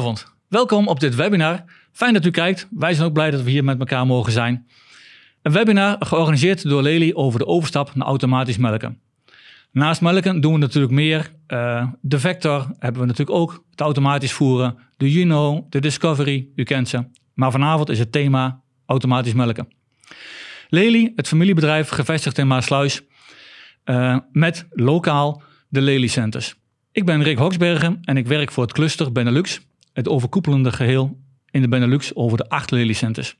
Goedenavond. Welkom op dit webinar. Fijn dat u kijkt. Wij zijn ook blij dat we hier met elkaar mogen zijn. Een webinar georganiseerd door Lely over de overstap naar automatisch melken. Naast melken doen we natuurlijk meer. Eh, de Vector hebben we natuurlijk ook, het automatisch voeren, de Juno, de Discovery, u kent ze. Maar vanavond is het thema automatisch melken. Lely, het familiebedrijf gevestigd in Maasluis, eh, met lokaal de Lely Centers. Ik ben Rick Hoksbergen en ik werk voor het cluster Benelux het overkoepelende geheel in de Benelux over de acht Lelycenters.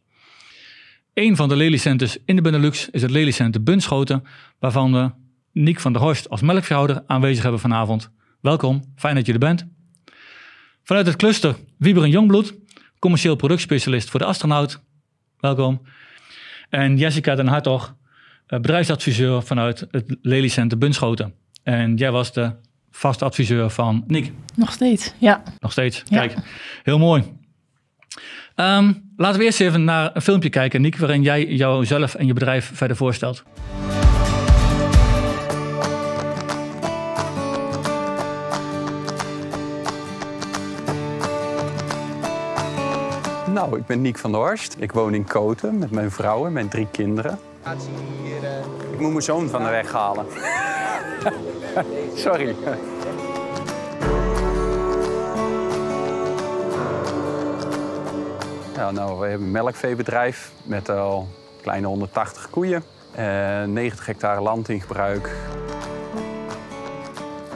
Een van de lelycenters in de Benelux is het leliecenter Bunschoten, waarvan we Nick van der Horst als melkveehouder aanwezig hebben vanavond. Welkom, fijn dat je er bent. Vanuit het cluster en Jongbloed, commercieel productspecialist voor de astronaut. Welkom. En Jessica den Hartog, eh, bedrijfsadviseur vanuit het leliecenter Bunschoten. En jij was de vast adviseur van Nick. Nog steeds, ja. Nog steeds, kijk. Heel mooi. Ehm, laten we eerst even naar een filmpje kijken, Nick, waarin jij jouzelf en je bedrijf verder voorstelt. Nou, ik ben Nick van der Horst. Ik woon in Koten met mijn vrouw en mijn drie kinderen. Eh, ik moet mijn zoon van de weg halen. Sorry. Ja, nou, nou, we hebben een melkveebedrijf met al kleine 180 koeien. Eh, en 90 hectare land in gebruik.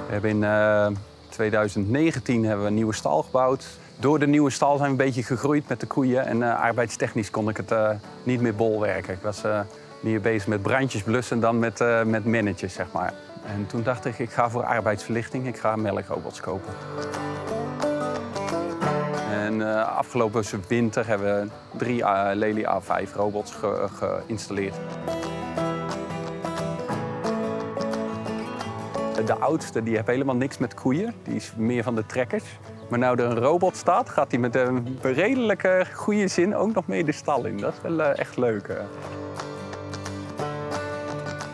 We hebben in 2019 eh, hebben we een nieuwe stal gebouwd. Door de nieuwe stal zijn we een beetje gegroeid met de koeien. En eh, arbeidstechnisch kon ik het niet meer bolwerken. Ik was meer bezig met brandjes blussen dan met, met mannetjes, zeg maar. En toen dacht ik, ik ga voor arbeidsverlichting, ik ga melkrobots kopen. En eh, afgelopen winter hebben we drie uh, Lely A5 robots geïnstalleerd. De oudste die heeft helemaal niks met koeien, die is meer van de trekkers. Maar nu er een robot staat, gaat hij met een redelijke goede zin ook nog mee de stal in. Dat is wel eh, echt leuk.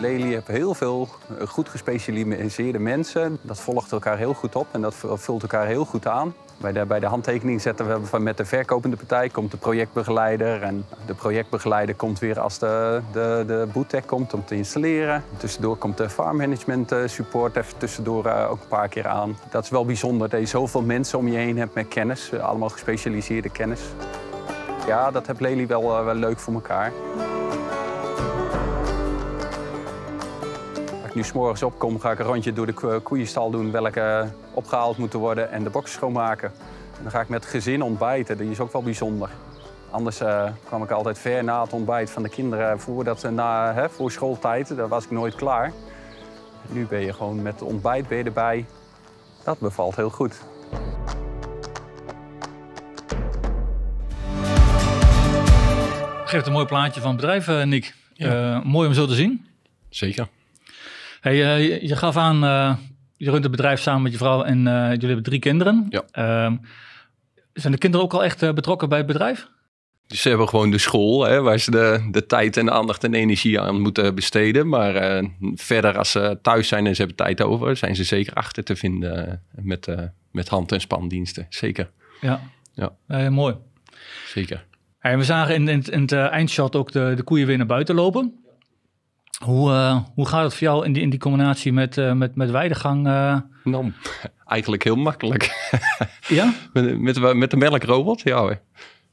Lely heeft heel veel eh, goed gespecialiseerde mensen. Dat volgt elkaar heel goed op en dat vult elkaar heel goed aan. Bij de, de handtekening zetten we van met de verkopende partij komt de projectbegeleider. En de projectbegeleider komt weer als de, de, de komt om te installeren. Tussendoor komt de farmmanagement eh, support even tussendoor eh, ook een paar keer aan. Dat is wel bijzonder dat je zoveel mensen om je heen hebt met kennis. Allemaal gespecialiseerde kennis. Ja, dat heeft Lely wel, wel leuk voor elkaar. nu s'morgens opkom, ga ik een rondje door de koeienstal doen welke opgehaald moeten worden en de box schoonmaken. En dan ga ik met het gezin ontbijten, dat is ook wel bijzonder. Anders eh, kwam ik altijd ver na het ontbijt van de kinderen eh, voordat, na, hè, voor schooltijd. Daar was ik nooit klaar. Nu ben je gewoon met ontbijt bij erbij. Dat bevalt heel goed. Geeft een mooi plaatje van bedrijf eh, Nick. Ja. mooi om zo te zien. Zeker. Hey, eh, je, gaf aan, eh, je runt het bedrijf samen met je vrouw en eh, jullie hebben drie kinderen. Ja. Ehm, zijn de kinderen ook al echt betrokken bij het bedrijf? Dus ze hebben gewoon de school hè, waar ze de, de tijd en aandacht en energie aan moeten besteden. Maar verder, als ze thuis zijn en ze hebben tijd over, zijn ze zeker achter te vinden met, met hand- en spandiensten. Zeker. Ja, ja. mooi. Zeker. Hey, we zagen in, in, in het eindshot ook de, de koeien weer naar buiten lopen. Hoe, eh, hoe gaat het voor jou in die, in die combinatie met, uh, met, met Weidegang? Uh? Nou, eigenlijk heel makkelijk. ja? Met, met, met, de melkrobot, ja hoor.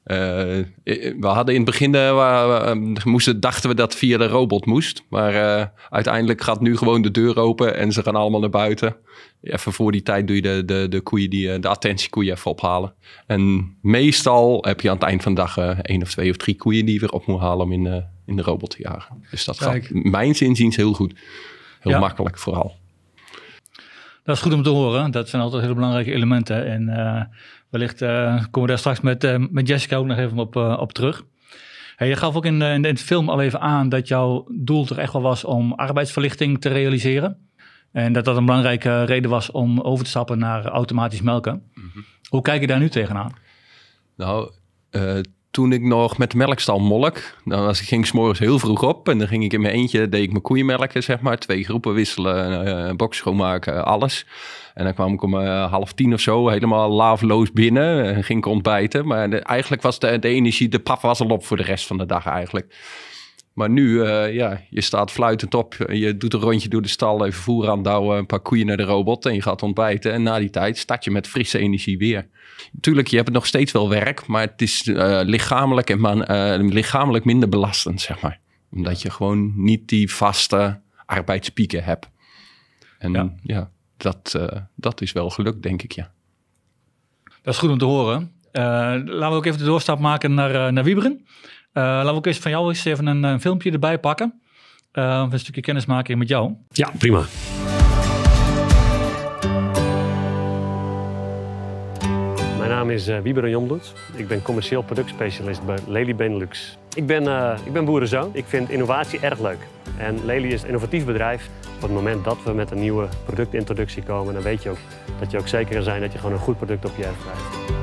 we hadden in het begin, ehm, moesten, dachten we dat via de robot moest. Maar uiteindelijk gaat nu gewoon de deur open en ze gaan allemaal naar buiten. Even voor die tijd doe je de, de, de koeien, die, de attentiekoeien even ophalen. En meestal heb je aan het eind van de dag één of twee of drie koeien die je weer op moet halen om in in de robotjaren. Dus dat Kijk. gaat mijn zinziens heel goed. Heel makkelijk vooral. Dat is goed om te horen. Dat zijn altijd hele belangrijke elementen. En eh, wellicht eh, komen we daar straks met, eh, met Jessica ook nog even op, op terug. Hey, je gaf ook in, in, de film al even aan dat jouw doel toch echt wel was om arbeidsverlichting te realiseren. En dat dat een belangrijke reden was om over te stappen naar automatisch melken. Mhm. Hoe kijk je daar nu tegenaan? Nou, toen ik nog met melkstal molk. Dan was, ik ging s'morgens heel vroeg op en dan ging ik in mijn eentje, deed ik mijn koeien melken, zeg maar. Twee groepen wisselen, een maken, eh, schoonmaken, alles. En dan kwam ik om eh, half tien of zo helemaal laafloos binnen en ging ik ontbijten. Maar eigenlijk was de, de energie, de paf was al op voor de rest van de dag eigenlijk. Maar nu, eh, ja, je staat fluitend op. Je doet een rondje door de stal, even voer douwen, een paar koeien naar de robot en je gaat ontbijten. En na die tijd start je met frisse energie weer. Natuurlijk, je hebt nog steeds wel werk, maar het is eh, lichamelijk, en man, eh, lichamelijk minder belastend, zeg maar. Omdat je gewoon niet die vaste arbeidspieken hebt. En ja, dat, dat is wel gelukt, denk ik, ja. Dat is goed om te horen. laten we ook even de doorstap maken naar, naar Wieberen. Eh, laten we ook eens van jou eens even een, filmpje erbij pakken. Eh, een stukje kennismaking met jou. Ja, prima. Mijn naam is uh, eh, Wieberen Jombloed. Ik ben commercieel productspecialist bij Lely Benelux. Ik ben, uh, ik ben boerenzoon. Ik vind innovatie erg leuk. En Lely is een innovatief bedrijf. Op het moment dat we met een nieuwe productintroductie komen, dan weet je ook dat je ook zeker kan zijn dat je gewoon een goed product op je erf krijgt.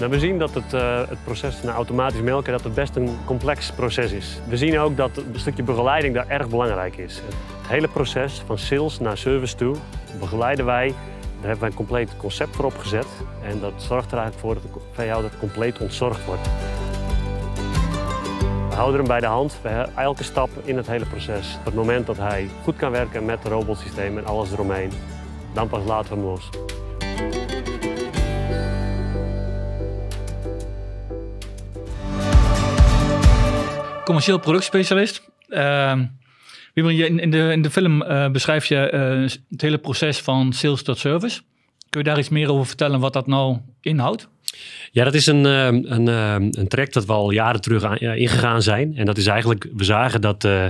Nou, we zien dat het, eh, het proces naar automatisch melken dat het best een complex proces is. We zien ook dat het stukje begeleiding daar erg belangrijk is. Het hele proces van sales naar service toe begeleiden wij. Daar hebben wij een compleet concept voor opgezet. En dat zorgt er eigenlijk voor dat de veehouder compleet ontzorgd wordt. We houden hem bij de hand bij elke stap in het hele proces. Op het moment dat hij goed kan werken met de robotsysteem en alles eromheen, dan pas laten we hem los. commercieel productspecialist. Ehm, in de, in de film eh, beschrijf je eh, het hele proces van sales tot service. Kun je daar iets meer over vertellen wat dat nou ja, dat is een, eh, een, eh, een traject dat we al jaren terug ingegaan zijn. En dat is eigenlijk, we zagen dat eh,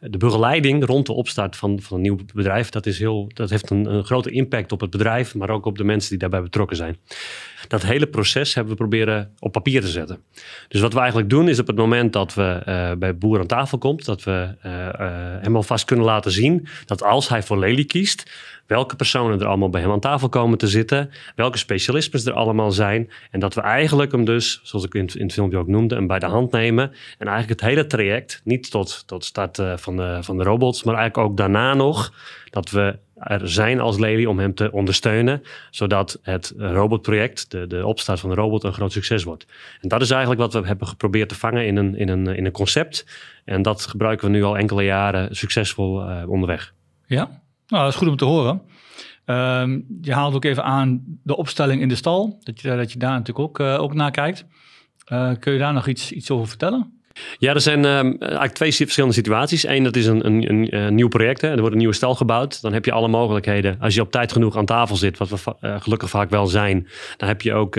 de begeleiding rond de opstart van, van een nieuw bedrijf, dat, is heel, dat heeft een, grote impact op het bedrijf, maar ook op de mensen die daarbij betrokken zijn. Dat hele proces hebben we proberen op papier te zetten. Dus wat we eigenlijk doen is op het moment dat we bij boer aan tafel komt, dat we uh, hem alvast kunnen laten zien dat als hij voor Lely kiest, welke personen er allemaal bij hem aan tafel komen te zitten, welke specialisten er allemaal allemaal zijn. En dat we eigenlijk hem dus, zoals ik in, het filmpje ook noemde, hem bij de hand nemen. En eigenlijk het hele traject, niet tot, tot start eh, van, de, van de robots, maar eigenlijk ook daarna nog, dat we er zijn als Lely om hem te ondersteunen, zodat het robotproject, de, de opstart van de robot, een groot succes wordt. En dat is eigenlijk wat we hebben geprobeerd te vangen in een, in een, in een concept. En dat gebruiken we nu al enkele jaren succesvol eh, onderweg. Ja, nou, dat is goed om te horen. Ehm, je haalt ook even aan de opstelling in de stal, dat je, dat je daar natuurlijk ook, eh, ook naar kijkt. Eh, kun je daar nog iets, iets over vertellen? Ja, er zijn ehm, eigenlijk twee verschillende situaties. Eén, dat is een, een, een eh, nieuw project. Hè. Er wordt een nieuwe stal gebouwd. Dan heb je alle mogelijkheden. Als je op tijd genoeg aan tafel zit, wat we gelukkig vaak wel zijn, dan heb je ook,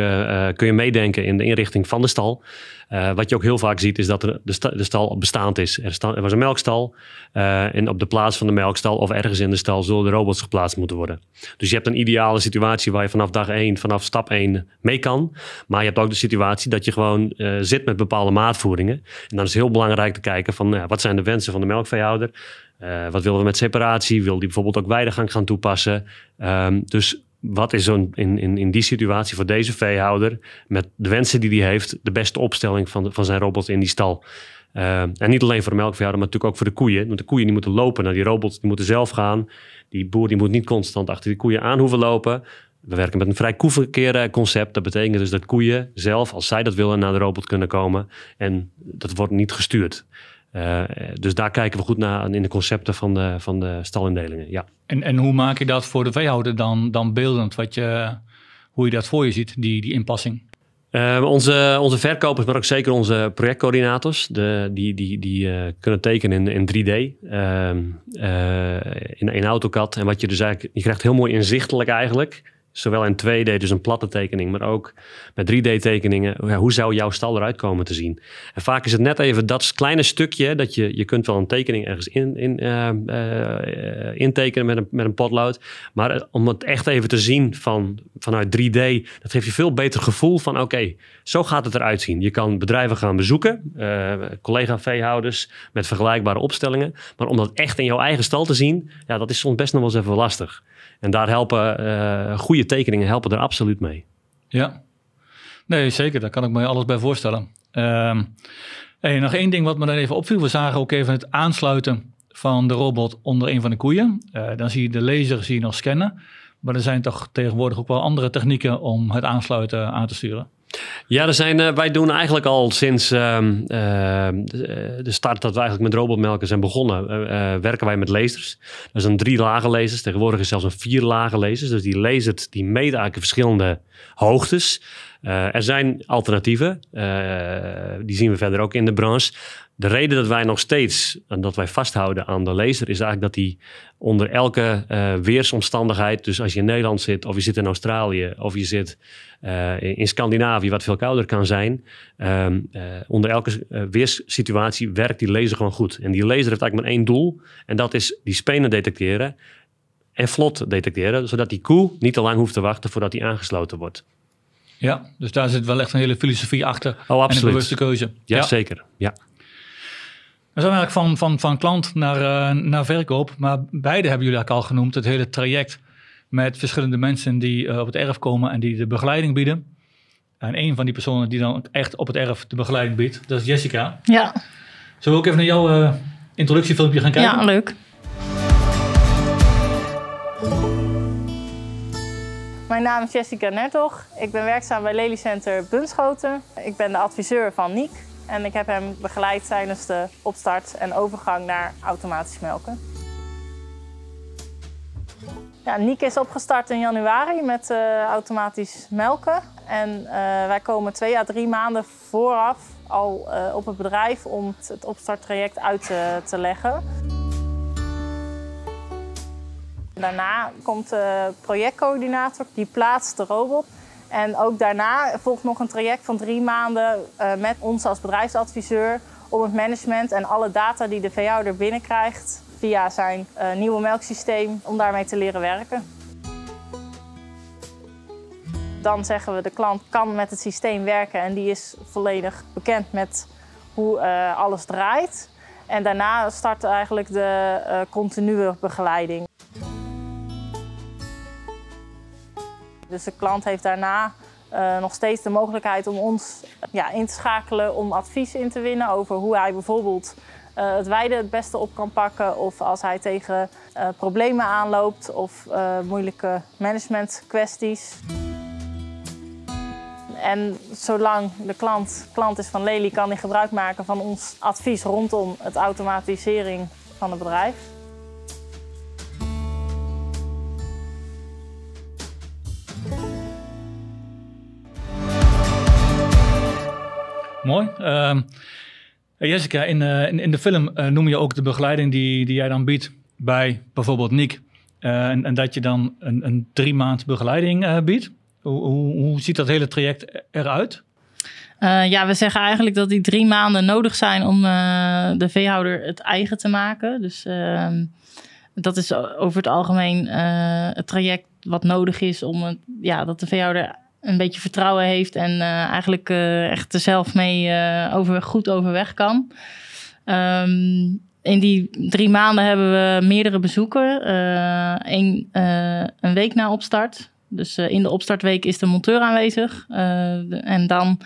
kun je meedenken in de inrichting van de stal. Eh, wat je ook heel vaak ziet is dat er de, de stal bestaand is. Er, er was een melkstal eh, en op de plaats van de melkstal of ergens in de stal zullen de robots geplaatst moeten worden. Dus je hebt een ideale situatie waar je vanaf dag 1, vanaf stap 1 mee kan. Maar je hebt ook de situatie dat je gewoon eh, zit met bepaalde maatvoeringen. En dan is het heel belangrijk te kijken van nou wat zijn de wensen van de melkveehouder? wat willen we met separatie? Wil die bijvoorbeeld ook weidegang gaan toepassen? Ehm, dus wat is zo'n in, in, in die situatie voor deze veehouder, met de wensen die hij heeft, de beste opstelling van, van zijn robot in die stal? Eh, en niet alleen voor de melkveehouder, maar natuurlijk ook voor de koeien. Want de koeien die moeten lopen naar die robot die moeten zelf gaan. Die boer die moet niet constant achter die koeien aan hoeven lopen. We werken met een vrij concept. Dat betekent dus dat koeien zelf, als zij dat willen, naar de robot kunnen komen. En dat wordt niet gestuurd. Eh, dus daar kijken we goed naar in de concepten van de, van de stalindelingen. Ja. En, en hoe maak je dat voor de veehouder dan, dan beeldend? Wat je, hoe je dat voor je ziet, die, die inpassing? Eh, onze, onze verkopers, maar ook zeker onze projectcoördinators, de, die, die, die eh, kunnen tekenen in, in 3D, ehm, in, in AutoCAD. En wat je dus eigenlijk, je krijgt heel mooi inzichtelijk eigenlijk zowel in 2D, dus een platte tekening, maar ook met 3D-tekeningen. hoe zou jouw stal eruit komen te zien? En vaak is het net even dat kleine stukje, dat je, je kunt wel een tekening ergens in, in, eh, eh, intekenen met een, met een potlood. Maar om het echt even te zien van, vanuit 3D, dat geeft je veel beter gevoel van oké, zo gaat het eruit zien. Je kan bedrijven gaan bezoeken, uh, eh, collega-veehouders met vergelijkbare opstellingen. Maar om dat echt in jouw eigen stal te zien, ja, dat is soms best nog wel eens even lastig. En daar helpen uh, goede tekeningen helpen er absoluut mee. Ja, nee zeker. Daar kan ik me alles bij voorstellen. Um, nog één ding wat me dan even opviel. We zagen ook even het aansluiten van de robot onder een van de koeien. Eh, dan zie je de laser zie je nog scannen. Maar er zijn toch tegenwoordig ook wel andere technieken om het aansluiten aan te sturen. Ja, er zijn, eh, wij doen eigenlijk al sinds ehm, eh, eh, de start dat we eigenlijk met robotmelken zijn begonnen, werken wij met lasers. Dat is een drie lagen lasers, tegenwoordig is zelfs een vier lagen lasers. Dus die lasert, die meet eigenlijk verschillende hoogtes. Eh, er zijn alternatieven, eh, die zien we verder ook in de branche. De reden dat wij nog steeds en dat wij vasthouden aan de laser is eigenlijk dat die onder elke eh, weersomstandigheid, dus als je in Nederland zit of je zit in Australië of je zit in Scandinavië, wat veel kouder kan zijn, ehm, onder elke weerssituatie werkt die laser gewoon goed. En die laser heeft eigenlijk maar één doel en dat is die spenen detecteren en vlot detecteren, zodat die koe niet te lang hoeft te wachten voordat die aangesloten wordt. Ja, dus daar zit wel echt een hele filosofie achter. Oh, absoluut. En bewuste keuze. Ja, ja. zeker. Ja. We zijn eigenlijk van, van, van klant naar, eh, naar verkoop. Maar beide hebben jullie eigenlijk al genoemd. Het hele traject met verschillende mensen die eh, op het erf komen en die de begeleiding bieden. En een van die personen die dan echt op het erf de begeleiding biedt, dat is Jessica. Ja. Zullen we ook even naar jouw eh, introductiefilmpje gaan kijken? Ja, leuk. Mijn naam is Jessica Nertog. Ik ben werkzaam bij Center Bunschoten. Ik ben de adviseur van Niek. En ik heb hem begeleid tijdens de opstart en overgang naar automatisch melken. Ja, Niek is opgestart in januari met eh, automatisch melken. En eh, wij komen twee à drie maanden vooraf al eh, op het bedrijf om het opstarttraject uit te leggen. Daarna komt de projectcoördinator, die plaatst de robot. En ook daarna volgt nog een traject van drie maanden eh, met ons als bedrijfsadviseur om het management en alle data die de veehouder binnenkrijgt via zijn eh, nieuwe melksysteem om daarmee te leren werken. Dan zeggen we de klant kan met het systeem werken en die is volledig bekend met hoe eh, alles draait. En daarna start eigenlijk de continue begeleiding. Dus de klant heeft daarna eh, nog steeds de mogelijkheid om ons ja, in te schakelen om advies in te winnen over hoe hij bijvoorbeeld eh, het weiden het beste op kan pakken. Of als hij tegen eh, problemen aanloopt of moeilijke management kwesties. En zolang de klant klant is van Lely, kan hij gebruik maken van ons advies rondom het automatisering van het bedrijf. Mooi. Ehm, Jessica, in, eh, in, in, de film eh, noem je ook de begeleiding die, die jij dan biedt bij bijvoorbeeld Nick. Eh, en, en, dat je dan een, een drie maand begeleiding biedt. Hoe, hoe, ziet dat hele traject e-, eruit? ja, we zeggen eigenlijk dat die drie maanden nodig zijn om de veehouder het eigen te maken. Dus ehm, dat is over het algemeen het traject wat nodig is om ja, dat de veehouder een beetje vertrouwen heeft en eh, eigenlijk eh, echt er zelf mee eh, over, goed overweg kan. Ehm, in die drie maanden hebben we meerdere bezoeken. Een, een, week na opstart. Dus in de opstartweek is de monteur aanwezig. en dan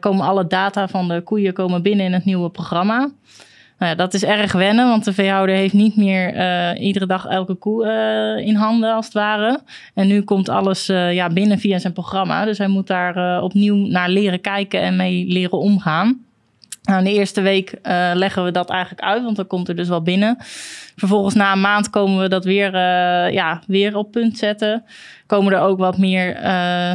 komen alle data van de koeien komen binnen in het nieuwe programma. Nou ja, dat is erg wennen, want de veehouder heeft niet meer eh, iedere dag elke koe eh, in handen, als het ware. En nu komt alles eh, ja, binnen via zijn programma. Dus hij moet daar opnieuw naar leren kijken en mee leren omgaan. Nou, in de eerste week leggen we dat eigenlijk uit, want dan komt er dus wel binnen. Vervolgens na een maand komen we dat weer, ja, weer op punt zetten. Komen er ook wat meer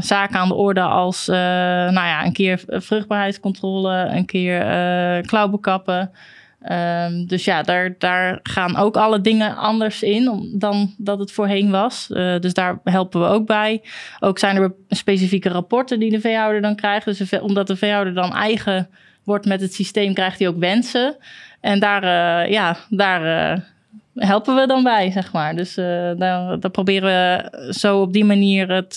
zaken aan de orde als nou ja, een keer vruchtbaarheidscontrole, een keer klauwbekappen. Ehm, dus ja, daar, daar gaan ook alle dingen anders in dan dat het voorheen was. Eh, dus daar helpen we ook bij. Ook zijn er specifieke rapporten die de veehouder dan krijgt. Dus omdat de veehouder dan eigen wordt met het systeem, krijgt hij ook wensen. En daar, eh, ja, daar eh, helpen we dan bij, zeg maar. Dus dan daar, proberen we zo op die manier het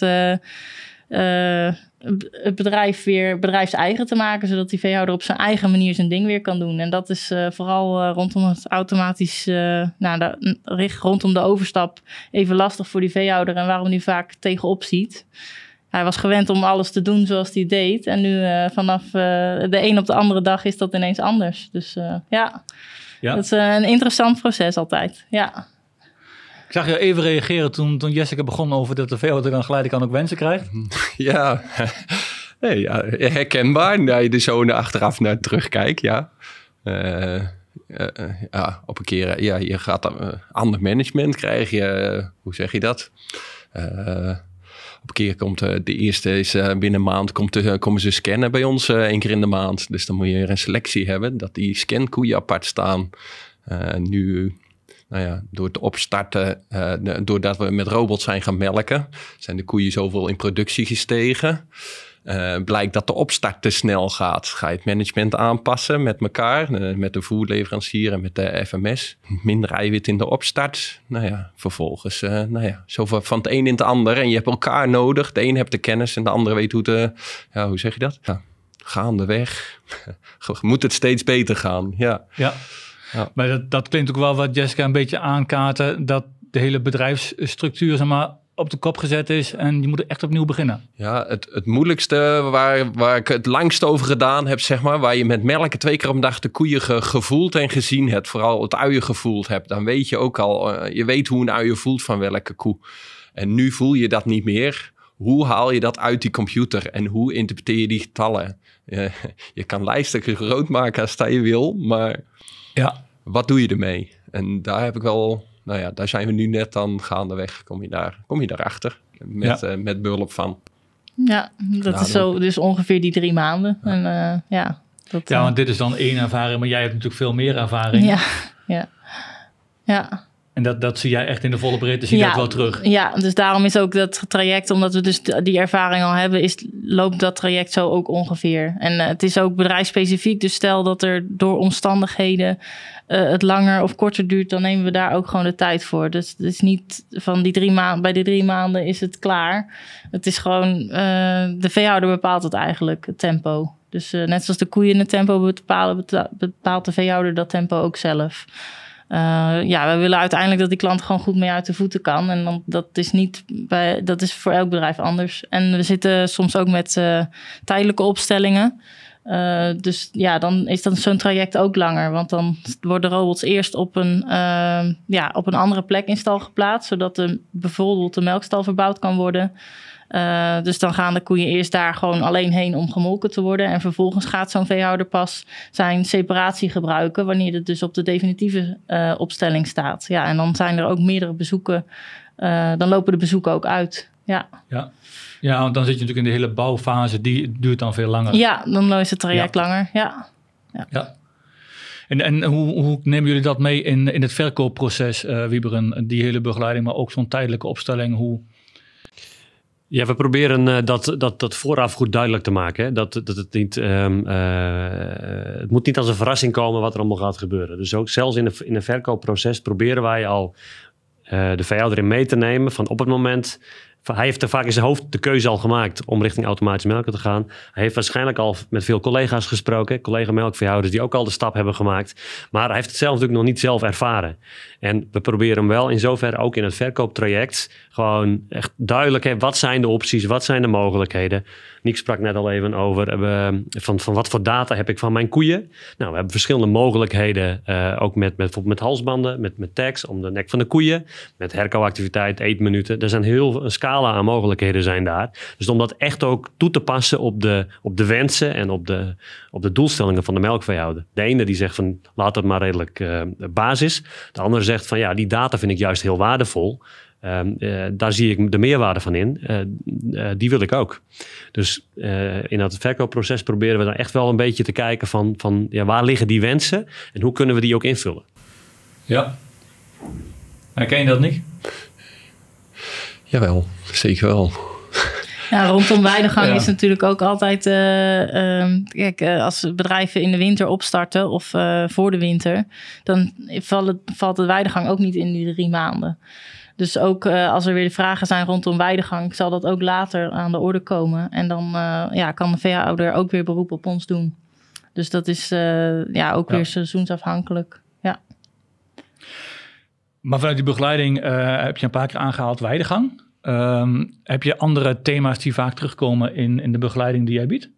het bedrijf weer bedrijfseigen te maken, zodat die veehouder op zijn eigen manier zijn ding weer kan doen. En dat is eh, vooral eh, rondom het automatisch, eh, nou, de, richt, rondom de overstap, even lastig voor die veehouder en waarom hij vaak tegenop ziet. Hij was gewend om alles te doen zoals hij deed. En nu vanaf de een op de andere dag is dat ineens anders. Dus ja, ja, dat is een interessant proces altijd. Ja. Ik zag je even reageren toen, toen Jessica begon over dat de veehouder dan geleidelijk aan ook wensen krijgt. Mhm. Ja, hey, ja herkenbaar. Naar je de zonen achteraf naar terugkijkt, ja. Eh, eh, eh, ja, op een keer, ja, je gaat dan ander management krijg je, hoe zeg je dat? op een keer komt de eerste is binnen een maand komt de, komen ze scannen bij ons één keer in de maand. Dus dan moet je weer een selectie hebben dat die scankoeien apart staan. nu nou ja, door te opstarten, uh, doordat we met robots zijn gaan melken, zijn de koeien zoveel in productie gestegen. Eh, blijkt dat de opstart te snel gaat. Ga je het management aanpassen met elkaar, eh, met de voerleverancier en met de FMS. Minder eiwit in de opstart. Nou ja, vervolgens, nou ja, zoveel van het een in het ander. En je hebt elkaar nodig. De een hebt de kennis en de andere weet hoe te, ja, hoe zeg je dat? Ja, gaandeweg moet het steeds beter gaan, ja. Ja. Ja. Maar dat, dat klinkt ook wel wat Jessica een beetje aankaarten. Dat de hele bedrijfsstructuur zeg maar, op de kop gezet is. En je moet echt opnieuw beginnen. Ja, het, het moeilijkste waar, waar ik het langst over gedaan heb, zeg maar. Waar je met melken twee keer een dag de koeien gevoeld en gezien hebt. Vooral het uien gevoeld hebt. Dan weet je ook al, eh, je weet hoe een uien voelt van welke koe. En nu voel je dat niet meer hoe haal je dat uit die computer en hoe interpreteer je die getallen? Eh, je kan lijsten groot maken als dat je wil, maar ja. Wat doe je ermee? En daar heb ik wel, nou ja, daar zijn we nu net dan gaandeweg. Kom je, daar, kom je daarachter met, ja. Eh, met behulp van. Ja, dat is zo, dus ongeveer die drie maanden. Ja. En, eh, ja, ja, eh, want dit is dan één ervaring, maar jij hebt natuurlijk veel meer ervaring. Ja, ja. ja. En dat, dat zie jij echt in de volle breedte, zie je ja, dat wel terug. Ja, dus daarom is ook dat traject, omdat we dus die ervaring al hebben, is, loopt dat traject zo ook ongeveer. En eh, het is ook bedrijfsspecifiek, dus stel dat er door omstandigheden eh, het langer of korter duurt, dan nemen we daar ook gewoon de tijd voor. Dus het is niet van die drie maanden, bij die drie maanden is het klaar. Het is gewoon, eh, de veehouder bepaalt het eigenlijk, het tempo. Dus net zoals de koeien het tempo bepalen, bepaalt de veehouder dat tempo ook zelf. Eh, ja, we willen uiteindelijk dat die klant gewoon goed mee uit de voeten kan. En dan, dat, is niet bij, dat is voor elk bedrijf anders. En we zitten soms ook met eh, tijdelijke opstellingen. Eh, dus ja, dan is dan zo'n traject ook langer. Want dan worden robots eerst op een, ehm, ja, op een andere plek in stal geplaatst. Zodat de, bijvoorbeeld de melkstal verbouwd kan worden. Eh, dus dan gaan de koeien eerst daar gewoon alleen heen om gemolken te worden. En vervolgens gaat zo'n veehouder pas zijn separatie gebruiken. wanneer het dus op de definitieve eh, opstelling staat. Ja, en dan zijn er ook meerdere bezoeken. dan lopen de bezoeken ook uit. Ja. ja. Ja, want dan zit je natuurlijk in de hele bouwfase, die duurt dan veel langer. Ja, dan is het traject langer. Ja. ja. En, en hoe, hoe, nemen jullie dat mee in, in het verkoopproces, uh, Wieberen? Die hele begeleiding, maar ook zo'n tijdelijke opstelling. Hoe, ja, we proberen eh, dat, dat, dat vooraf goed duidelijk te maken. Hè? Dat, dat het, niet, ehm, eh, het moet niet als een verrassing komen wat er allemaal gaat gebeuren. Dus ook zelfs in een, in een verkoopproces proberen wij al de vijand erin mee te nemen van op het moment hij heeft er vaak in zijn hoofd de keuze al gemaakt om richting automatische melken te gaan. Hij heeft waarschijnlijk al met veel collega's gesproken, collega-melkveehouders die ook al de stap hebben gemaakt. Maar hij heeft het zelf natuurlijk nog niet zelf ervaren. En we proberen hem wel in zoverre ook in het verkooptraject gewoon echt duidelijk hè, wat zijn de opties, wat zijn de mogelijkheden. Nick sprak net al even over eh, van, van wat voor data heb ik van mijn koeien. Nou, we hebben verschillende mogelijkheden, eh, ook met, met, bijvoorbeeld met halsbanden, met, met tags om de nek van de koeien, met herkauwactiviteit, eetminuten. Er zijn heel een scala aan mogelijkheden zijn daar. Dus om dat echt ook toe te passen op de, op de wensen en op de, op de doelstellingen van de melkveehouder. De ene die zegt van laat dat maar redelijk eh, basis. De andere zegt van ja, die data vind ik juist heel waardevol. Ehm, eh, daar zie ik de meerwaarde van in. Eh, eh, die wil ik ook. Dus in dat verkoopproces proberen we dan echt wel een beetje te kijken van, van ja, waar liggen die wensen en hoe kunnen we die ook invullen. Ja. Herken je dat niet? Jawel, zeker wel. rondom weidegang is natuurlijk ook altijd. Ehm, kijk, als bedrijven in de winter opstarten of voor de winter, dan valt, het, valt de weidegang ook niet in die drie maanden. Dus ook eh, als er weer vragen zijn rondom weidegang, zal dat ook later aan de orde komen. En dan eh, ja, kan de VHO ook weer beroep op ons doen. Dus dat is eh, ja, ook weer seizoensafhankelijk. Ja. Maar vanuit die begeleiding heb je een paar keer aangehaald weidegang. Ehm, heb je andere thema's die vaak terugkomen in, in de begeleiding die jij biedt?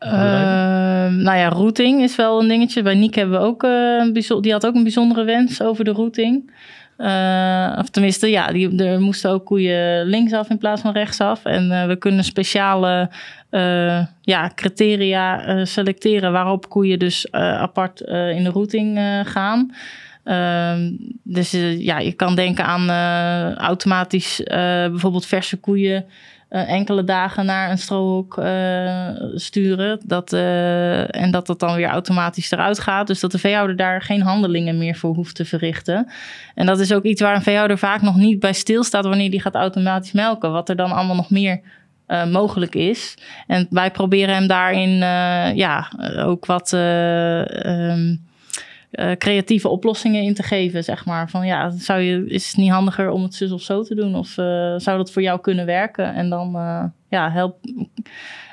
Uh, nou ja, routing is wel een dingetje. Bij Niek hebben we ook die had ook een bijzondere wens over de routing. Eh, of tenminste, ja, die, er moesten ook koeien linksaf in plaats van rechtsaf. En eh, we kunnen speciale eh, ja, criteria selecteren waarop koeien dus apart in de routing gaan. Ehm, dus ja, je kan denken aan automatisch bijvoorbeeld verse koeien eh, enkele dagen naar een strohok eh, sturen. Dat, eh, en dat dat dan weer automatisch eruit gaat. Dus dat de veehouder daar geen handelingen meer voor hoeft te verrichten. En dat is ook iets waar een veehouder vaak nog niet bij stilstaat wanneer die gaat automatisch melken. Wat er dan allemaal nog meer mogelijk is. En wij proberen hem daarin ja, ook wat ehm, eh, creatieve oplossingen in te geven, zeg maar. Van ja, zou je, is het niet handiger om het zus of zo te doen? Of eh, zou dat voor jou kunnen werken? En dan eh, ja, help,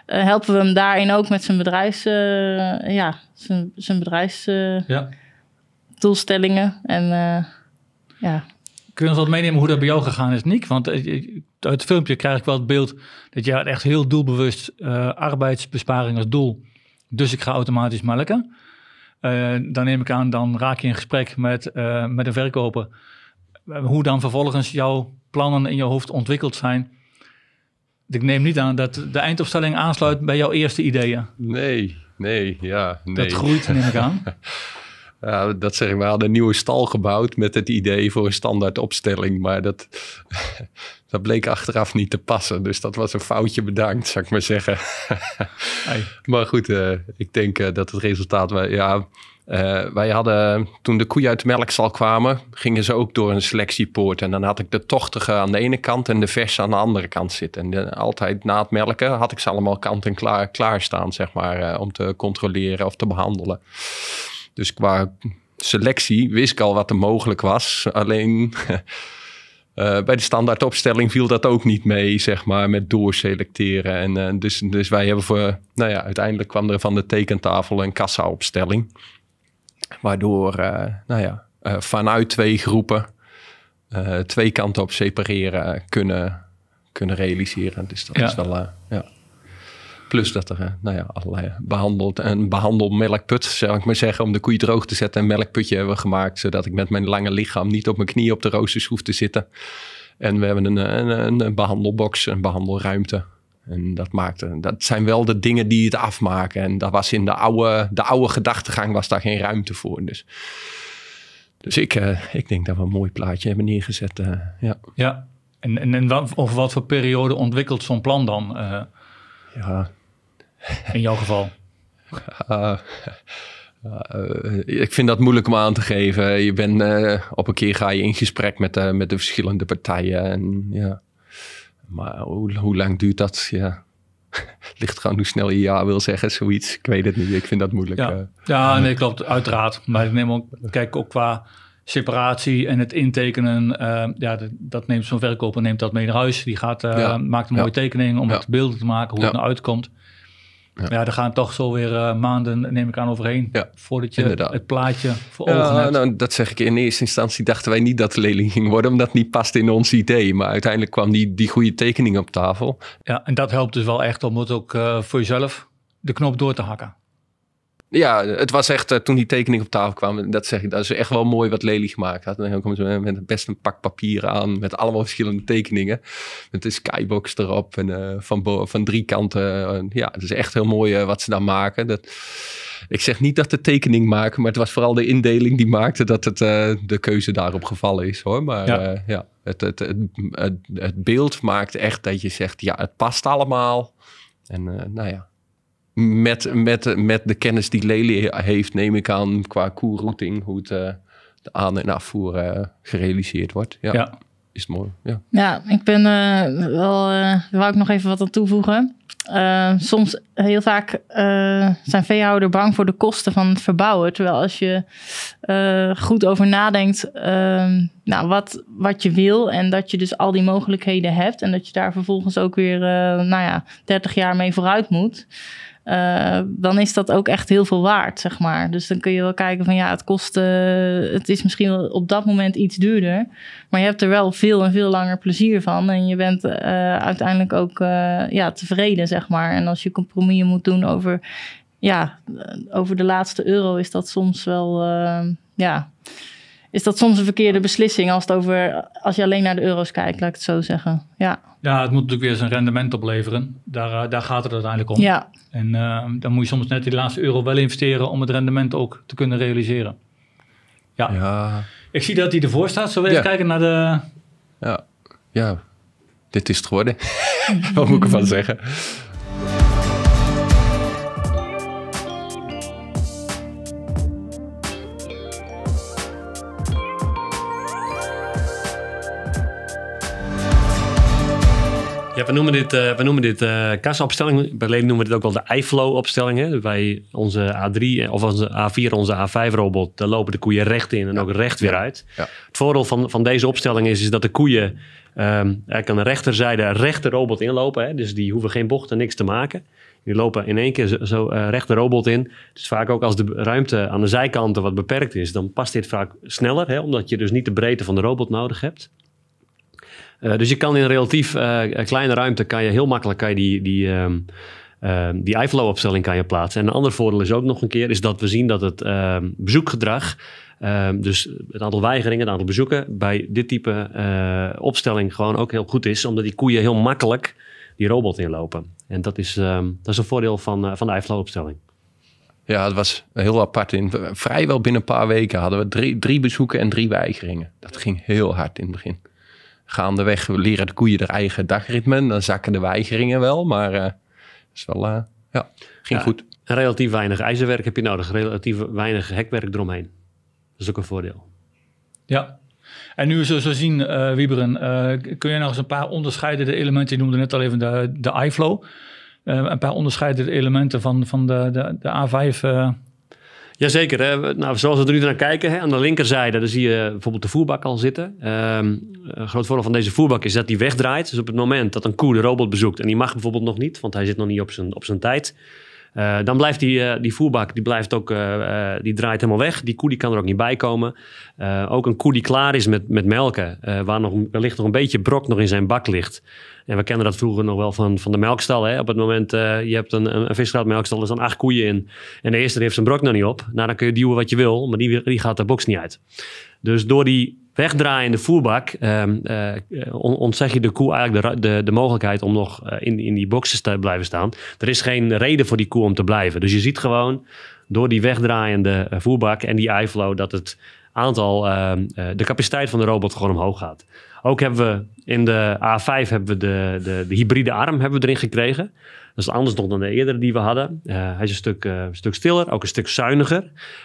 helpen we hem daarin ook met zijn bedrijfs... ja, zijn, zijn bedrijfsdoelstellingen. Ja. En ja... Kun je ons wat meenemen hoe dat bij jou gegaan is, Nick? Want uit het filmpje krijg ik wel het beeld dat jij echt heel doelbewust arbeidsbesparing als doel. Dus ik ga automatisch melken. Eh, dan neem ik aan, dan raak je in gesprek met, eh, met een verkoper. Eh, hoe dan vervolgens jouw plannen in je hoofd ontwikkeld zijn. Ik neem niet aan dat de eindopstelling aansluit bij jouw eerste ideeën. Nee, nee, ja. Nee. Dat groeit, neem ik aan. Uh, dat zeg ik, we hadden een nieuwe stal gebouwd met het idee voor een standaard opstelling. Maar dat, dat bleek achteraf niet te passen. Dus dat was een foutje bedankt, zou ik maar zeggen. maar goed, eh, ik denk eh, dat het resultaat... Ja, wij hadden, toen de koeien uit de melkstal kwamen, gingen ze ook door een selectiepoort. En dan had ik de tochtige aan de ene kant en de verse aan de andere kant zitten. En altijd na het melken had ik ze allemaal kant en klaar, staan zeg maar, om te controleren of te behandelen. Dus qua selectie wist ik al wat er mogelijk was. Alleen eh, bij de standaardopstelling viel dat ook niet mee, zeg maar, met doorselecteren. En, eh, dus, dus wij hebben voor, nou ja, uiteindelijk kwam er van de tekentafel een kassa-opstelling. Waardoor, eh, nou ja, vanuit twee groepen twee kanten op separeren kunnen, kunnen realiseren. Dus dat is wel, ja. Plus dat er eh, nou ja, allerlei behandeld en behandelmelkput, zou ik maar zeggen, om de koeien droog te zetten. Een melkputje hebben we gemaakt, zodat ik met mijn lange lichaam niet op mijn knieën op de roosters hoef te zitten. En we hebben een, eh, een, een behandelbox, een behandelruimte. En dat, maakte, eh, dat zijn wel de dingen die het afmaken. En daar was in de oude, de oude gedachtegang was daar geen ruimte voor. Dus, dus ik, ik denk dat we een mooi plaatje hebben neergezet. ja. ja, en, en, en wat, over wat voor periode ontwikkelt zo'n plan dan? Ja, in jouw geval? Eh, eh, ik vind dat moeilijk om aan te geven. Je bent, eh, op een keer ga je in gesprek met, met de verschillende partijen. En, ja. Maar hoe, hoe lang duurt dat? Ja. Ligt gewoon hoe snel je ja wil zeggen, zoiets. Ik weet het niet. Ik vind dat moeilijk. Ja, ja nee, klopt. Uiteraard. Maar ik neem ook, kijk, ook qua separatie en het intekenen, ja, dat, neemt zo'n verkoper neemt dat mee naar huis. Die gaat, maakt een mooie tekening om het beelden te maken, hoe het nou uitkomt. Ja. ja, daar gaan toch zo weer eh, maanden, neem ik aan, overheen. voordat je het plaatje voor ogen hebt. Nou, dat zeg ik. In eerste instantie dachten wij niet dat de leerling ging worden, omdat het niet past in ons idee. Maar uiteindelijk kwam die, die goede tekening op tafel. Ja, en dat helpt dus wel echt om het ook eh, voor jezelf de knop door te hakken. Ja, het was echt eh, toen die tekening op tafel kwam. Dat zeg ik, dat is echt wel mooi wat Lely gemaakt had. dan komen ze met best een pak papier aan. Met allemaal verschillende tekeningen. Met de skybox erop. En eh, van, van drie kanten. ja, het is echt heel mooi eh, wat ze dan maken. Dat, ik zeg niet dat de tekening maken. Maar het was vooral de indeling die maakte dat het, de keuze daarop gevallen is hoor. Maar ja, ja het, het, het, het beeld maakt echt dat je zegt. Ja, het past allemaal. En nou ja, met, met, met de kennis die Lely heeft, neem ik aan, qua koerrouting, hoe het eh, de aan- en afvoer eh, gerealiseerd wordt. Ja, Is het mooi. Ja, ja ik ben eh, wel, daar wou ik nog even wat aan toevoegen. soms, heel vaak zijn veehouder bang voor de kosten van het verbouwen. Terwijl als je goed over nadenkt, ehm, nou, wat, wat je wil en dat je dus al die mogelijkheden hebt. En dat je daar vervolgens ook weer, nou ja, 30 jaar mee vooruit moet. Eh, dan is dat ook echt heel veel waard, zeg maar. Dus dan kun je wel kijken van ja, het kost, eh, het is misschien wel op dat moment iets duurder, maar je hebt er wel veel en veel langer plezier van en je bent eh, uiteindelijk ook ja, tevreden, zeg maar. En als je compromissen moet doen over, ja, over de laatste euro, is dat soms wel, ja is dat soms een verkeerde beslissing als, het over, als je alleen naar de euro's kijkt, laat ik het zo zeggen. Ja, ja het moet natuurlijk weer zijn rendement opleveren. Daar, eh, daar gaat het uiteindelijk om. Ja. En eh, dan moet je soms net die laatste euro wel investeren om het rendement ook te kunnen realiseren. Ja. ja. Ik zie dat hij ervoor staat. Zullen we even kijken naar de... Ja, ja. dit is het geworden. Wat moet ik ervan zeggen? we noemen dit, uh, we noemen dit uh, Bij noemen we dit ook wel de iFlow-opstelling. Bij onze A3 eh, of onze A4, onze A5-robot, daar lopen de koeien recht in en ook recht weer uit. Het voordeel van, van deze opstelling is, is dat de koeien um, aan de rechterzijde recht de robot inlopen. Hè? Dus die hoeven geen bochten, niks te maken. Die lopen in één keer zo, zo recht de robot in. Dus vaak ook als de ruimte aan de zijkanten wat beperkt is, dan past dit vaak sneller. Hè? Omdat je dus niet de breedte van de robot nodig hebt. Eh, dus je kan in eh, een relatief kleine ruimte kan je heel makkelijk kan je die, die, ehm, ehm, die iFlow-opstelling kan je plaatsen. En een ander voordeel is ook nog een keer is dat we zien dat het ehm, bezoekgedrag, dus het aantal weigeringen, het aantal bezoeken, bij dit type eh, opstelling gewoon ook heel goed is, omdat die koeien heel makkelijk die robot inlopen. En dat is, dat is een voordeel van, van de iFlow-opstelling. Ja, het was heel apart. In, vrijwel binnen een paar weken hadden we drie, drie bezoeken en drie weigeringen. Dat ging heel hard in het begin gaandeweg leren de koeien er eigen dagritme. Dan zakken de weigeringen wel, maar uh, is wel, eh, ja, ging goed. Relatief weinig ijzerwerk heb je nodig, relatief weinig hekwerk eromheen. Dat is ook een voordeel. Ja, en nu zo, zo zien, uh, Wieberen, kun jij nog eens een paar onderscheidende elementen, je noemde net al even de, de iFlow, een paar onderscheidende elementen van, van de, de, de A5 Jazeker. Hè. Nou, zoals we er nu naar kijken, hè, aan de linkerzijde, dan zie je bijvoorbeeld de voerbak al zitten. Um, een groot voordeel van deze voerbak is dat die wegdraait. Dus op het moment dat een koe de robot bezoekt en die mag bijvoorbeeld nog niet, want hij zit nog niet op zijn, op zijn tijd eh, dan blijft die, eh, die voerbak, die, blijft ook, eh, die draait helemaal weg. Die koe die kan er ook niet bij komen. ook een koe die klaar is met, met melken, waar nog, wellicht nog een beetje brok nog in zijn bak ligt. En we kennen dat vroeger nog wel van, van de melkstal. Hè? Op het moment, je hebt een, een, een melkstal, er staan acht koeien in. En de eerste heeft zijn brok nog niet op. Nou, dan kun je duwen wat je wil, maar die, die gaat de box niet uit. Dus door die wegdraaiende voerbak ehm, eh, ontzeg je de koe eigenlijk de, de, de mogelijkheid om nog eh, in, in die boxes te blijven staan. Er is geen reden voor die koe om te blijven. Dus je ziet gewoon door die wegdraaiende eh, voerbak en die iFlow dat het aantal, ehm, eh, de capaciteit van de robot gewoon omhoog gaat. Ook hebben we in de A5 hebben we de, de, de hybride arm hebben we erin gekregen. Dat is anders dan de eerdere die we hadden. Eh, hij is een stuk, eh, stuk stiller, ook een stuk zuiniger.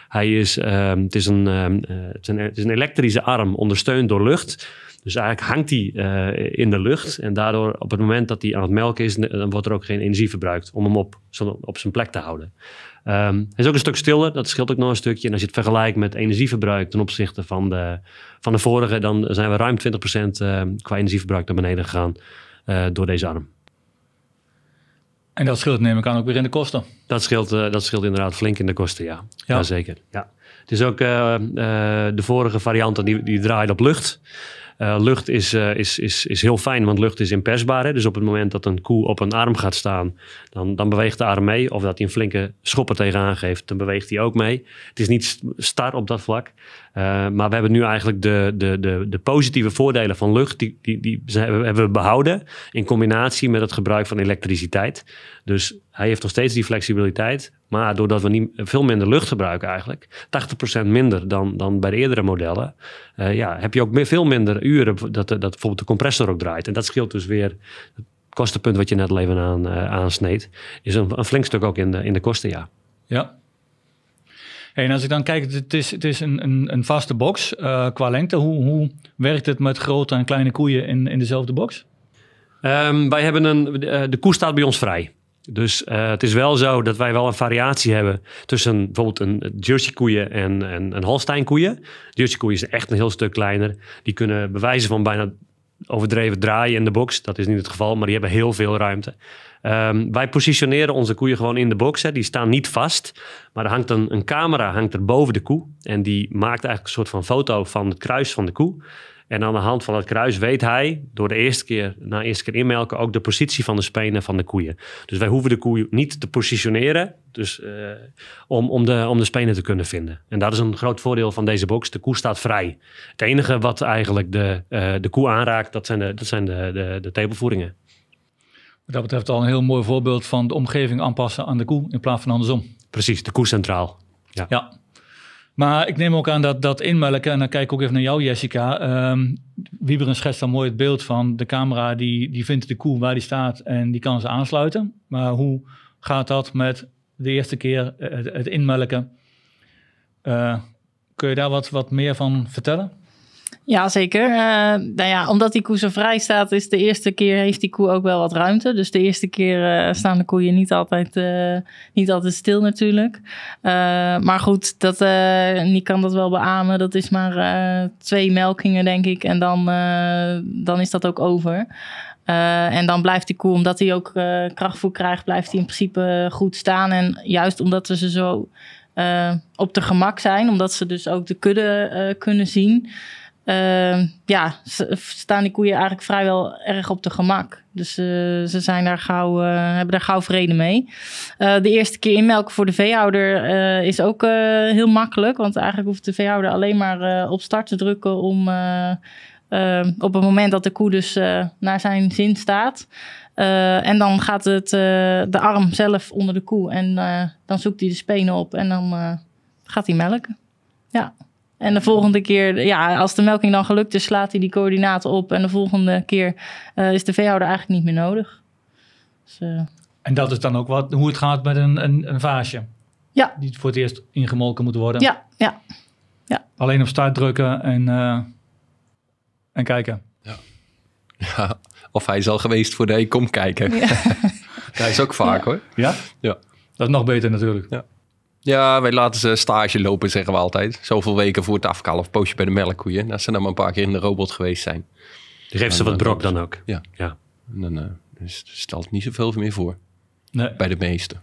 Hij is, ehm, het, is een, ehm, het, is een, het is een elektrische arm ondersteund door lucht. Dus eigenlijk hangt hij in de lucht. En daardoor, op het moment dat hij aan het melken is, dan wordt er ook geen energie verbruikt om hem op, op zijn plek te houden. Ehm, hij is ook een stuk stiller, dat scheelt ook nog een stukje. En als je het vergelijkt met energieverbruik ten opzichte van de, van de vorige, dan zijn we ruim 20% uh, ehm, qua energieverbruik naar beneden gegaan eh, door deze arm. En dat scheelt neem ik aan ook weer in de kosten. Dat scheelt, eh, dat scheelt inderdaad flink in de kosten, ja. ja. Jazeker, ja. Het is ook eh, de vorige varianten die, die op lucht. Eh, lucht is, eh, is, is, is heel fijn, want lucht is impesbaar. Hè? Dus op het moment dat een koe op een arm gaat staan, dan, dan beweegt de arm mee. Of dat hij een flinke schoppen tegenaan geeft, dan beweegt hij ook mee. Het is niet star op dat vlak. Eh, maar we hebben nu eigenlijk de, de, de, de positieve voordelen van lucht, die, die, die hebben we behouden in combinatie met het gebruik van elektriciteit. Dus hij heeft nog steeds die flexibiliteit, maar doordat we niet, veel minder lucht gebruiken eigenlijk, 80% minder dan, dan bij de eerdere modellen, eh, ja, heb je ook meer, veel minder uren dat, dat bijvoorbeeld de compressor ook draait. En dat scheelt dus weer het kostenpunt wat je net even aan, uh, aansneed, is een, een, flink stuk ook in de, in de kosten, ja. Ja. en als ik dan kijk, het is, het is een, een, vaste box uh, qua lengte. Hoe, hoe werkt het met grote en kleine koeien in, in dezelfde box? Ehm, wij hebben een, de, de koe staat bij ons vrij. Dus eh, het is wel zo dat wij wel een variatie hebben tussen bijvoorbeeld een Jersey koeien en, een Holstein koeien. Jersey koeien is echt een heel stuk kleiner. Die kunnen bewijzen van bijna overdreven draaien in de box. Dat is niet het geval, maar die hebben heel veel ruimte. Ehm, wij positioneren onze koeien gewoon in de box. Die staan niet vast. Maar er hangt een, een camera hangt er boven de koe. En die maakt eigenlijk een soort van foto van het kruis van de koe. En aan de hand van dat kruis weet hij, door de eerste keer, na eerste keer inmelken, ook de positie van de spenen van de koeien. Dus wij hoeven de koeien niet te positioneren dus, eh, om, om, de, om de spenen te kunnen vinden. En dat is een groot voordeel van deze box. De koe staat vrij. Het enige wat eigenlijk de, eh, de koe aanraakt, dat zijn de, dat zijn de, de, de Wat dat betreft al een heel mooi voorbeeld van de omgeving aanpassen aan de koe in plaats van andersom. Precies, de koe centraal. ja. ja. Maar ik neem ook aan dat, dat inmelken, en dan kijk ik ook even naar jou, Jessica. Um, ehm, Wieberen schetst dan mooi het beeld van de camera die, die vindt de koe waar die staat en die kan ze aansluiten. Maar hoe gaat dat met de eerste keer eh, het, inmelken? Eh, kun je daar wat, wat meer van vertellen? Ja, zeker. Eh, nou ja, omdat die koe zo vrij staat, is de eerste keer heeft die koe ook wel wat ruimte. Dus de eerste keer eh, staan de koeien niet altijd, eh, niet altijd stil natuurlijk. maar goed, dat, die kan dat wel beamen. Dat is maar twee melkingen, denk ik. En dan, dan is dat ook over. en dan blijft die koe, omdat hij ook uh, krachtvoer krijgt, blijft hij in principe goed staan. En juist omdat we ze zo op de gemak zijn, omdat ze dus ook de kudde kunnen zien, uh, ja, staan die koeien eigenlijk vrijwel erg op de gemak. Dus eh, ze zijn daar gauw, eh, hebben daar gauw vrede mee. Eh, de eerste keer inmelken voor de veehouder is ook heel makkelijk. Want eigenlijk hoeft de veehouder alleen maar op start te drukken om op het moment dat de koe dus naar zijn zin staat. en dan gaat het, de arm zelf onder de koe. En dan zoekt hij de spenen op en dan gaat hij melken. Ja. En de volgende keer, ja, als de melking dan gelukt is, slaat hij die coördinaten op. En de volgende keer eh, is de veehouder eigenlijk niet meer nodig. Dus, eh, En dat is dan ook wat, hoe het gaat met een, een, een vaasje. Ja. Die voor het eerst ingemolken moet worden. Ja, ja. ja. Alleen op start drukken en, eh, en kijken. Ja. ja. Of hij is al geweest voor de kom kijken. Ja. dat is ook vaak hoor. Ja? Ja. Dat is nog beter natuurlijk. Ja. Ja, wij laten ze stage lopen, zeggen we altijd. Zoveel weken voor het afkalf, poosje bij de melkkoeien. Dat nou, ze dan nou maar een paar keer in de robot geweest zijn. Die geeft ze wat brok dan ook. Ja. ja. dan uh, stelt niet zoveel meer voor. Nee. Bij de meeste.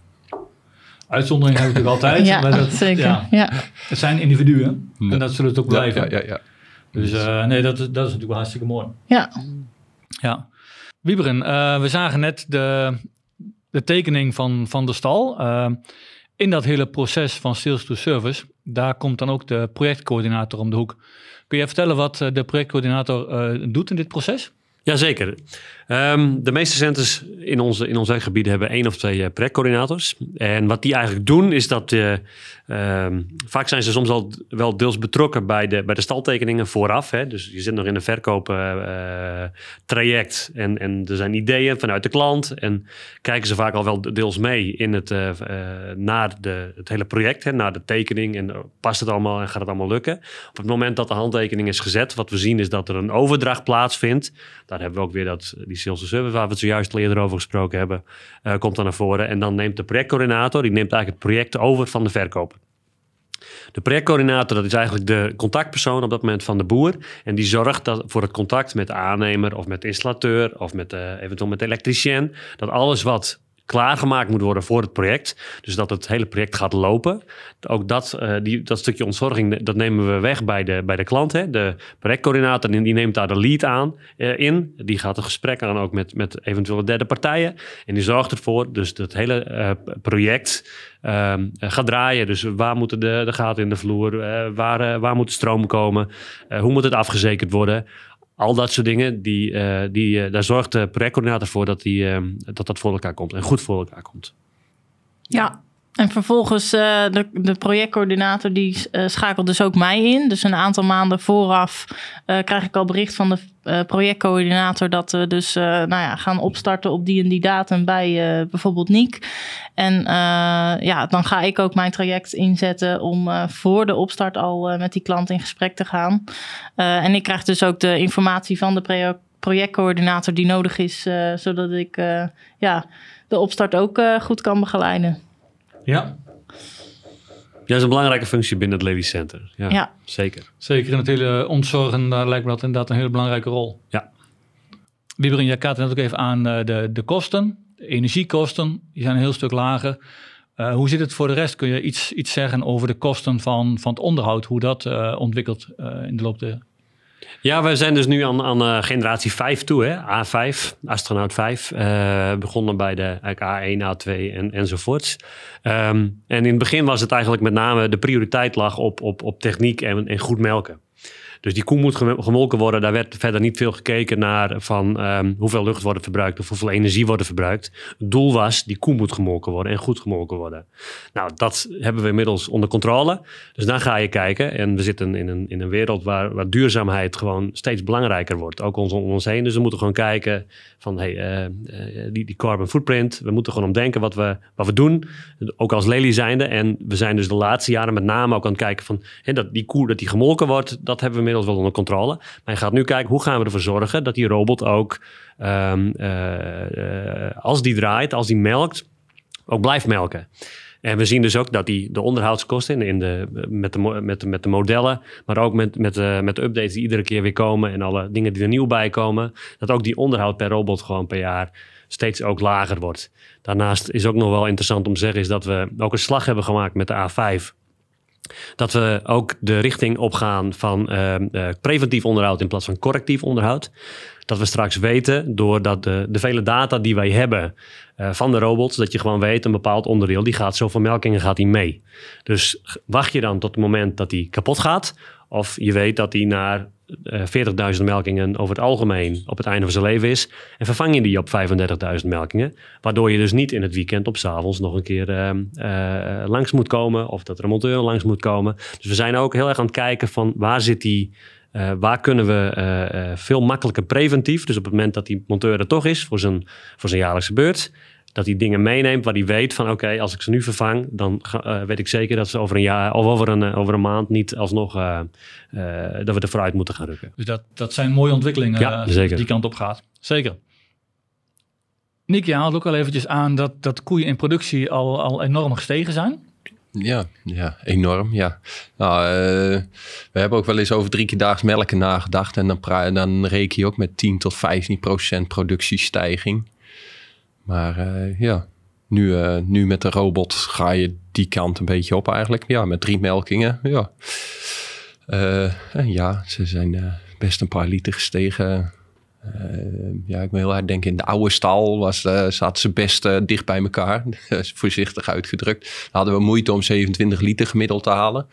Uitzondering heb ik natuurlijk altijd. ja, maar dat, zeker. Ja. ja. Het zijn individuen en dat zullen het ook blijven. Ja, ja, ja. Dus eh, nee, dat, dat is natuurlijk wel hartstikke mooi. Ja. Ja. Wieberen, eh, we zagen net de, de tekening van, van de stal in dat hele proces van sales to service, daar komt dan ook de projectcoördinator om de hoek. Kun je vertellen wat eh, de projectcoördinator eh, doet in dit proces? Jazeker. Ehm, de meeste centers in, onze, in ons eigen gebied hebben één of twee eh, projectcoördinators. En wat die eigenlijk doen is dat... Uh, vaak zijn ze soms al wel deels betrokken bij de, bij de staltekeningen vooraf. Hè? Dus je zit nog in een verkooptraject. Eh, en, en er zijn ideeën vanuit de klant. En kijken ze vaak al wel deels mee in het, naar de, het hele project. Hè? Naar de tekening. En past het allemaal en gaat het allemaal lukken? Op het moment dat de handtekening is gezet. Wat we zien is dat er een overdracht plaatsvindt. Daar hebben we ook weer dat die sales en service waar we het zojuist eerder over gesproken hebben, eh, komt dan naar voren. En dan neemt de projectcoördinator, die neemt eigenlijk het project over van de verkoper. De projectcoördinator, dat is eigenlijk de contactpersoon op dat moment van de boer. En die zorgt dat voor het contact met de aannemer of met de installateur of met eventueel met de elektricien. Dat alles wat klaargemaakt moet worden voor het project. Dus dat het hele project gaat lopen. Ook dat, eh, die, dat stukje ontzorging, dat nemen we weg bij de, bij de klant. Hè? De projectcoördinator die neemt daar de lead aan eh, in. Die gaat een gesprek aan ook met, met eventuele derde partijen. En die zorgt ervoor dus dat het hele eh, project ehm, gaat draaien. Dus waar moeten de, de gaten in de vloer? waar, waar moet de stroom komen? hoe moet het afgezekerd worden? Al dat soort dingen, die, eh, die, eh, daar zorgt de projectcoördinator voor dat, die, eh, dat dat voor elkaar komt en goed voor elkaar komt. Ja, en vervolgens eh, de, de, projectcoördinator die eh, schakelt dus ook mij in. Dus een aantal maanden vooraf eh, krijg ik al bericht van de projectcoördinator dat we dus nou ja, gaan opstarten op die en die datum bij bijvoorbeeld Niek. En ja, dan ga ik ook mijn traject inzetten om voor de opstart al met die klant in gesprek te gaan. en ik krijg dus ook de informatie van de projectcoördinator die nodig is, zodat ik ja, de opstart ook goed kan begeleiden. Ja. Ja, dat is een belangrijke functie binnen het Lady Center. Ja, zeker. Zeker, in het hele ontzorgen uh, lijkt me dat inderdaad een hele belangrijke rol. Ja. Wieberin, jij kaart net ook even aan eh, de, de kosten. De energiekosten, die zijn een heel stuk lager. Eh, hoe zit het voor de rest? Kun je iets, iets zeggen over de kosten van, van het onderhoud? Hoe dat eh, ontwikkelt in de loop der ja, we zijn dus nu aan, aan eh, generatie 5 toe, hè? A5, astronaut 5. Uh, eh, begonnen bij de A1, A2 en, enzovoorts. Um, en in het begin was het eigenlijk met name de prioriteit lag op, op, op techniek en, en goed melken. Dus die koe moet gemolken worden. Daar werd verder niet veel gekeken naar van ehm, hoeveel lucht wordt verbruikt of hoeveel energie wordt verbruikt. Het doel was, die koe moet gemolken worden en goed gemolken worden. Nou, dat hebben we inmiddels onder controle. Dus dan ga je kijken. En we zitten in een, in een wereld waar, waar duurzaamheid gewoon steeds belangrijker wordt. Ook ons, om ons heen. Dus we moeten gewoon kijken van hey, eh, eh, die, die carbon footprint. We moeten gewoon omdenken wat we, wat we doen. Ook als lelie zijnde. En we zijn dus de laatste jaren met name ook aan het kijken van hè, dat die koe dat die gemolken wordt. Dat hebben we inmiddels wel onder controle. Maar je gaat nu kijken hoe gaan we ervoor zorgen dat die robot ook, ehm, eh, eh, als die draait, als die melkt, ook blijft melken. En we zien dus ook dat die, de onderhoudskosten in de, met, de, met, de, met de modellen, maar ook met, met, de, eh, met de updates die iedere keer weer komen en alle dingen die er nieuw bij komen, dat ook die onderhoud per robot gewoon per jaar steeds ook lager wordt. Daarnaast is ook nog wel interessant om te zeggen, is dat we ook een slag hebben gemaakt met de A5 dat we ook de richting opgaan van eh, eh, preventief onderhoud in plaats van correctief onderhoud. Dat we straks weten, doordat de, de vele data die wij hebben eh, van de robots, dat je gewoon weet, een bepaald onderdeel, die gaat zoveel melkingen gaat die mee. Dus wacht je dan tot het moment dat die kapot gaat, of je weet dat die naar 40.000 eh, melkingen over het algemeen op het einde van zijn leven is. En vervang je die op 35.000 melkingen. Waardoor je dus niet in het weekend op s'avonds nog een keer ehm, eh, langs moet komen. Of dat er een monteur langs moet komen. Dus we zijn ook heel erg aan het kijken van waar zit die... Uh, waar kunnen we veel makkelijker preventief, dus op het moment dat die monteur er toch is voor zijn, voor zijn jaarlijkse beurt, dat hij dingen meeneemt waar hij weet van oké, als ik ze nu vervang, dan eh, weet ik zeker dat ze over een jaar of over een, eh, over een maand niet alsnog eh, dat we er vooruit moeten gaan rukken. Dus dat, dat zijn mooie ontwikkelingen die kant op gaat. Zeker. Nick, je haalt ook al eventjes aan dat, dat koeien in productie al, al enorm gestegen zijn. Ja, ja, enorm. Ja. Nou, we hebben ook wel eens over drie keer daags melken nagedacht. En dan, dan reken je ook met 10 tot 15 procent productiestijging. Maar eh, ja, nu, eh, nu met de robot ga je die kant een beetje op eigenlijk. Ja, met drie melkingen. Ja, eh, ja ze zijn best een paar liter gestegen. ja, ik ben heel hard denken, in de oude stal was, zaten ze best dicht bij elkaar. Voorzichtig uitgedrukt. hadden we moeite om 27 liter gemiddeld te halen.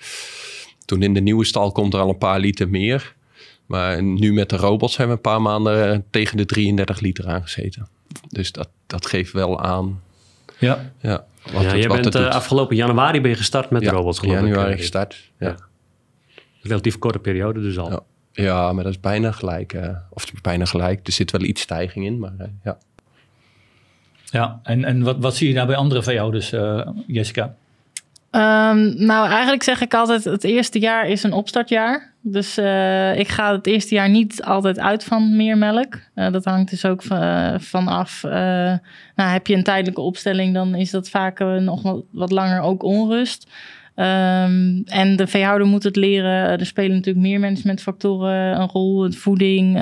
Toen in de nieuwe stal komt er al een paar liter meer. Maar nu met de robot zijn we een paar maanden tegen de 33 liter aangezeten. Dus dat, dat geeft wel aan. Ja. ja, ja bent eh, afgelopen januari ben je gestart met ja, de robots, geloof januari ik. Eh, gestart, ja. Relatief korte periode dus al. Ja, ja maar dat is bijna gelijk. Eh, of bijna gelijk. Er zit wel iets stijging in, maar ja. Ja, en, en wat, wat zie je daar nou bij andere veehouders, uh, Jessica? Ehm, nou, eigenlijk zeg ik altijd, het eerste jaar is een opstartjaar. Dus eh, ik ga het eerste jaar niet altijd uit van meer melk. Eh, dat hangt dus ook van, af. Eh, nou, heb je een tijdelijke opstelling, dan is dat vaak nog wat, langer ook onrust. Ehm, en de veehouder moet het leren. Er spelen natuurlijk meer managementfactoren een rol. Voeding,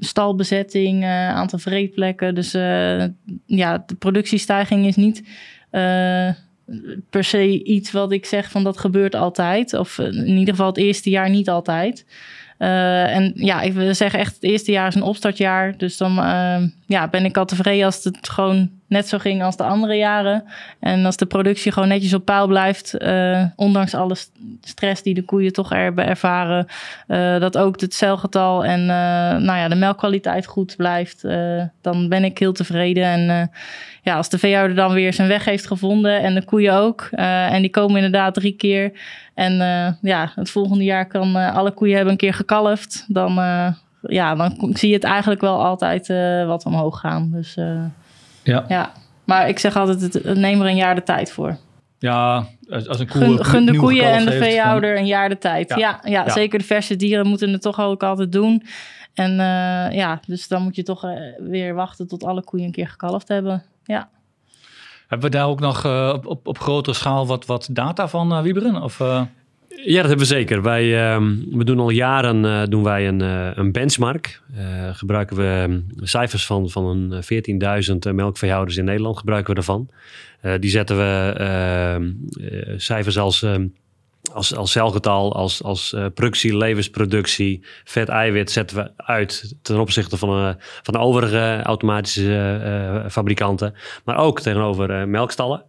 stalbezetting, aantal vreedplekken. Dus ja, de productiestijging is niet per se iets wat ik zeg van dat gebeurt altijd. Of eh, in ieder geval het eerste jaar niet altijd. Eh, en ja, ik wil zeggen echt, het eerste jaar is een opstartjaar. Dus dan ehm, ja, ben ik al tevreden als het gewoon net zo ging als de andere jaren. En als de productie gewoon netjes op paal blijft, eh, ondanks alle stress die de koeien toch hebben ervaren, dat ook het celgetal en nou ja, de melkkwaliteit goed blijft, dan ben ik heel tevreden. En ja, als de veehouder dan weer zijn weg heeft gevonden en de koeien ook. Eh, en die komen inderdaad drie keer. En eh, ja, het volgende jaar kan eh, alle koeien hebben een keer gekalfd. Dan, ja, dan zie je het eigenlijk wel altijd wat omhoog gaan. Dus, ja. ja. Maar ik zeg altijd, neem er een jaar de tijd voor. Ja, als een koe, gun, de koeien en de veehouder een jaar de tijd. Ja. Ja, ja, zeker de verse dieren moeten het toch ook altijd doen. En ja, dus dan moet je toch weer wachten tot alle koeien een keer gekalfd hebben ja. Hebben we daar ook nog eh, op, op, grotere schaal wat, wat data van uh, Wieberen? Of, eh? Ja, dat hebben we zeker. Wij ehm, we doen al jaren doen wij een, een benchmark. gebruiken we ehm, cijfers van, van 14.000 melkveehouders in Nederland gebruiken we daarvan. die zetten we ehm, cijfers als als, als celgetal, als, als eh, productie, levensproductie, vet eiwit zetten we uit ten opzichte van, eh, van de overige automatische eh, fabrikanten. Maar ook tegenover melkstallen.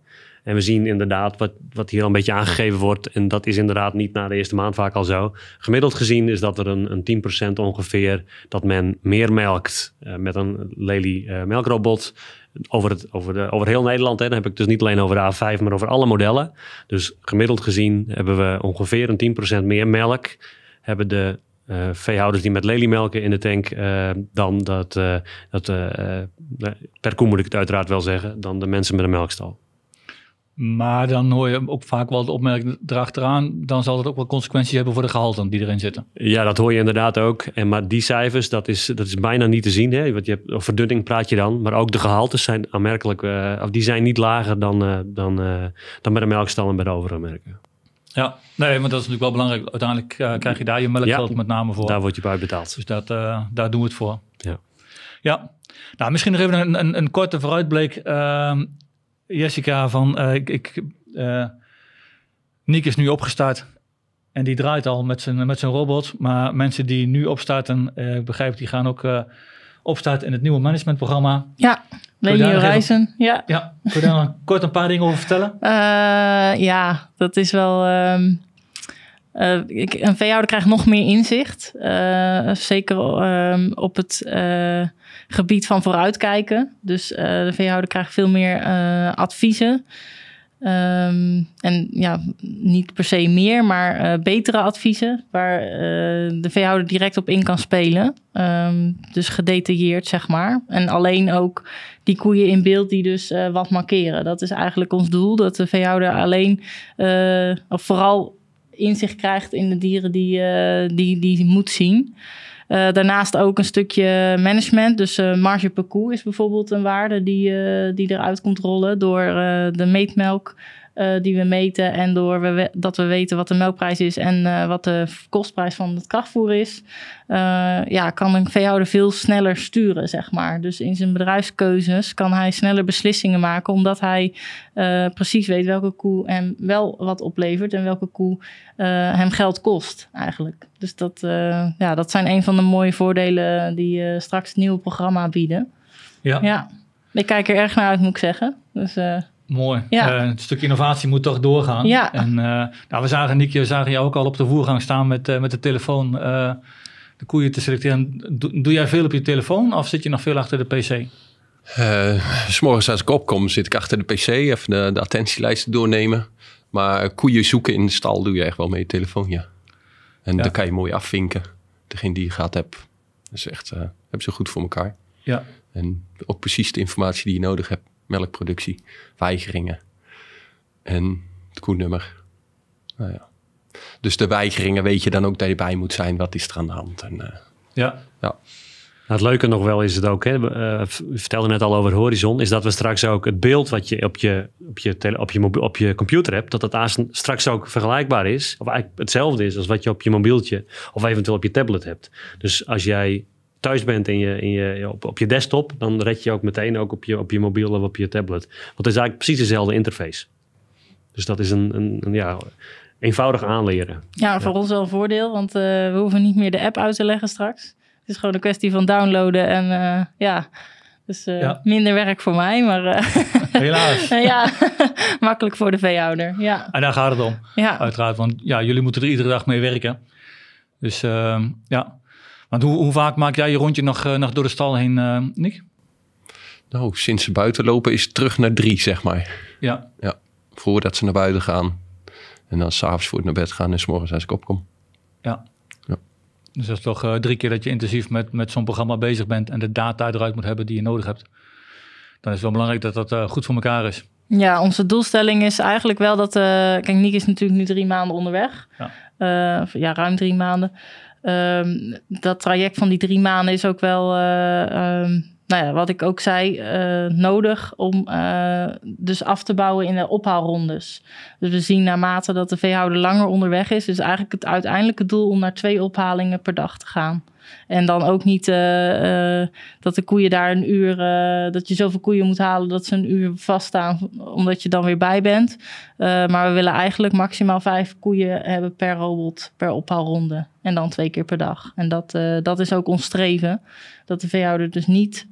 En we zien inderdaad wat, wat hier al een beetje aangegeven wordt. En dat is inderdaad niet na de eerste maand vaak al zo. Gemiddeld gezien is dat er een, een 10% ongeveer dat men meer melkt met een Lely melkrobot over, het, over, de, over heel Nederland. Hè, dan heb ik het dus niet alleen over de A5, maar over alle modellen. Dus gemiddeld gezien hebben we ongeveer een 10% meer melk. Hebben de eh, veehouders die met leliemelken in de tank eh, dan dat, eh, dat per koe moet ik het uiteraard wel zeggen, dan de mensen met een melkstal. Maar dan hoor je ook vaak wel de opmerking erachteraan, dan zal dat ook wel consequenties hebben voor de gehalten die erin zitten. Ja, dat hoor je inderdaad ook. En maar die cijfers, dat is, dat is bijna niet te zien. Hè? Want je hebt, of verdunning praat je dan, maar ook de gehalten zijn aanmerkelijk, eh, of die zijn niet lager dan, eh, dan, eh, dan bij de melkstal en bij de overige merken. Ja, nee, want dat is natuurlijk wel belangrijk. Uiteindelijk krijg je daar je melkgeld met name voor. Daar wordt je bij betaald. Dus dat, daar doen we het voor. Ja. ja. Nou, misschien nog even een, een, een korte vooruitblik. Ehm, Jessica van, uh, ik, ik eh, Niek is nu opgestart en die draait al met zijn, met zijn robot. Maar mensen die nu opstarten, uh, ik begrijp, die gaan ook opstarten in het nieuwe managementprogramma. Ja, nee, Horizon. Ja. ja. Kun je daar kort een paar dingen over vertellen? ja, dat is wel... Ehm, eh, een veehouder krijgt nog meer inzicht. Eh, zeker ehm, op het eh, gebied van vooruitkijken. Dus de veehouder krijgt veel meer adviezen. Ehm, en ja, niet per se meer, maar betere adviezen. Waar de veehouder direct op in kan spelen. Ehm, dus gedetailleerd, zeg maar. En alleen ook die koeien in beeld die dus wat markeren. Dat is eigenlijk ons doel. Dat de veehouder alleen, of vooral inzicht krijgt in de dieren die je eh, die, die moet zien. Eh, daarnaast ook een stukje management. Dus uh, marge per koe is bijvoorbeeld een waarde die, uh, die eruit komt rollen door de meetmelk eh, die we meten. En door we, dat we weten wat de melkprijs is en eh, wat de kostprijs van het krachtvoer is, eh, ja, kan een veehouder veel sneller sturen, zeg maar. Dus in zijn bedrijfskeuzes kan hij sneller beslissingen maken, omdat hij precies weet welke koe hem wel wat oplevert en welke koe hem geld kost, eigenlijk. Dus dat, ja, dat zijn een van de mooie voordelen die straks het nieuwe programma bieden. Ja. ja. Ik kijk er erg naar uit, moet ik zeggen. Dus, Mooi. Ja. Eh, stuk innovatie moet toch doorgaan. Ja. En eh, nou, we zagen, Nick, we zagen jou ook al op de voergang staan met, eh, met de telefoon de koeien te selecteren. Doe, jij veel op je telefoon of zit je nog veel achter de PC? 's Morgens als ik opkom zit ik achter de PC, even de, attentielijsten doornemen. Maar koeien zoeken in de stal doe je echt wel met je telefoon, ja. En ja. dan kan je mooi afvinken, degene die je gaat hebt. Dat is echt, hebben ze goed voor elkaar. Ja. En ook precies de informatie die je nodig hebt melkproductie, weigeringen en het koenummer. Nou ja. Dus de weigeringen weet je dan ook dat je bij moet zijn, wat is er aan de hand. En, eh, ja. ja. Nou, het leuke nog wel is het ook, hè, eh, vertelde net al over Horizon, is dat we straks ook het beeld wat je op je, op je, tele, op je, mobiel, op je computer hebt, dat dat straks ook vergelijkbaar is, of eigenlijk hetzelfde is als wat je op je mobieltje of eventueel op je tablet hebt. Dus als jij thuis bent in je, in je, op, op je desktop, dan red je ook meteen ook op je, op je mobiel of op je tablet. Want het is eigenlijk precies dezelfde interface. Dus dat is een, een, ja, eenvoudig aanleren. Ja, voor ons wel een voordeel, want eh, we hoeven niet meer de app uit te leggen straks. Het is gewoon een kwestie van downloaden en eh, ja. Dus eh, minder werk voor mij, maar... Helaas. ja, makkelijk voor de veehouder, ja. En daar gaat het om, ja. uiteraard. Want ja, jullie moeten er iedere dag mee werken. Dus ehm, ja, want hoe, vaak maak jij je rondje nog, eh, nog door de stal heen, eh, Nick? Nou, sinds ze buiten lopen is terug naar drie, zeg maar. Ja. ja. Voordat ze naar buiten gaan. En dan s'avonds voor het naar bed gaan en s als ik opkom. Ja. ja. Dus dat is toch eh, drie keer dat je intensief met, met zo'n programma bezig bent en de data eruit moet hebben die je nodig hebt. Dan is het wel belangrijk dat dat goed voor elkaar is. Ja, onze doelstelling is eigenlijk wel dat. kijk, Nick is natuurlijk nu drie maanden onderweg. Ja, ja ruim drie maanden. Ehm, dat traject van die drie maanden is ook wel, eh, ehm, nou ja, wat ik ook zei, eh, nodig om eh, dus af te bouwen in de ophaalrondes. Dus we zien naarmate dat de veehouder langer onderweg is, is eigenlijk het uiteindelijke doel om naar twee ophalingen per dag te gaan. En dan ook niet eh, eh, dat de koeien daar een uur, eh, dat je zoveel koeien moet halen dat ze een uur vaststaan, omdat je dan weer bij bent. maar we willen eigenlijk maximaal vijf koeien hebben per robot, per ophaalronde. En dan twee keer per dag. En dat, dat is ook ons streven. Dat de veehouder dus niet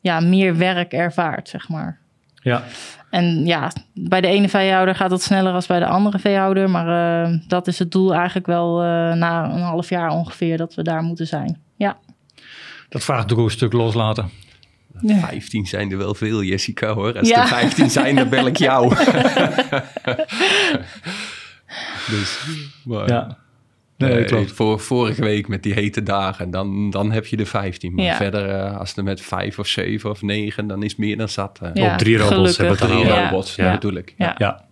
ja, meer werk ervaart, zeg maar. Ja, en ja, bij de ene veehouder gaat dat sneller dan bij de andere veehouder. Maar eh, dat is het doel eigenlijk wel eh, na een half jaar ongeveer dat we daar moeten zijn. Ja. Dat vraagt ook een stuk loslaten. Ja. zijn er wel veel, Jessica hoor. Als ja. er 15 zijn, dan bel ik jou. dus, ja. Nee, eh, klopt. Voor, vorige week met die hete dagen, dan, dan heb je de 15. Maar verder, eh, als het met 5 of 7 of 9, dan is meer dan zat. Eh. Op drie robots hebben we drie robots, ja. Ja.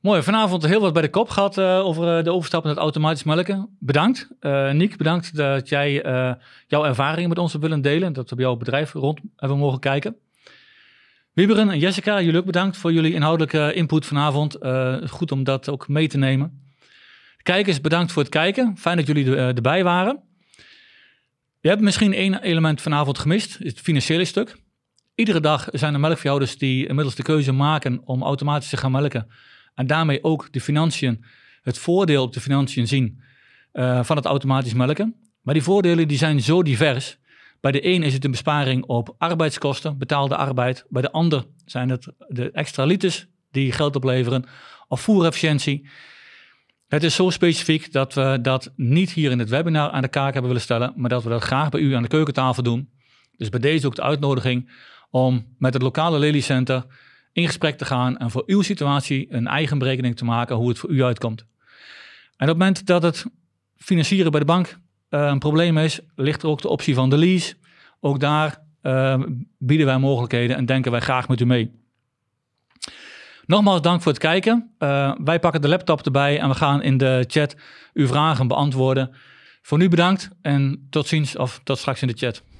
Mooi, vanavond heel wat bij de kop gehad over de overstap naar het automatisch melken. Bedankt. Nick. bedankt dat jij jouw ervaringen met ons hebt willen delen. Dat we bij jouw bedrijf rond hebben mogen kijken. Wieberen en Jessica, jullie ook bedankt voor jullie inhoudelijke input vanavond. goed om dat ook mee te nemen. Kijkers, bedankt voor het kijken. Fijn dat jullie eh, erbij waren. Je hebt misschien één element vanavond gemist, het financiële stuk. Iedere dag zijn er melkveehouders die inmiddels de keuze maken om automatisch te gaan melken. En daarmee ook de financiën, het voordeel op de financiën zien eh, van het automatisch melken. Maar die voordelen die zijn zo divers. Bij de een is het een besparing op arbeidskosten, betaalde arbeid. Bij de ander zijn het de extra liters die geld opleveren of voerefficiëntie. Het is zo specifiek dat we dat niet hier in het webinar aan de kaak hebben willen stellen, maar dat we dat graag bij u aan de keukentafel doen. Dus bij deze ook de uitnodiging om met het lokale Center in gesprek te gaan en voor uw situatie een eigen berekening te maken hoe het voor u uitkomt. En op het moment dat het financieren bij de bank eh, een probleem is, ligt er ook de optie van de lease. Ook daar eh, bieden wij mogelijkheden en denken wij graag met u mee. Nogmaals dank voor het kijken. Eh, wij pakken de laptop erbij en we gaan in de chat uw vragen beantwoorden. Voor nu bedankt en tot ziens of tot straks in de chat.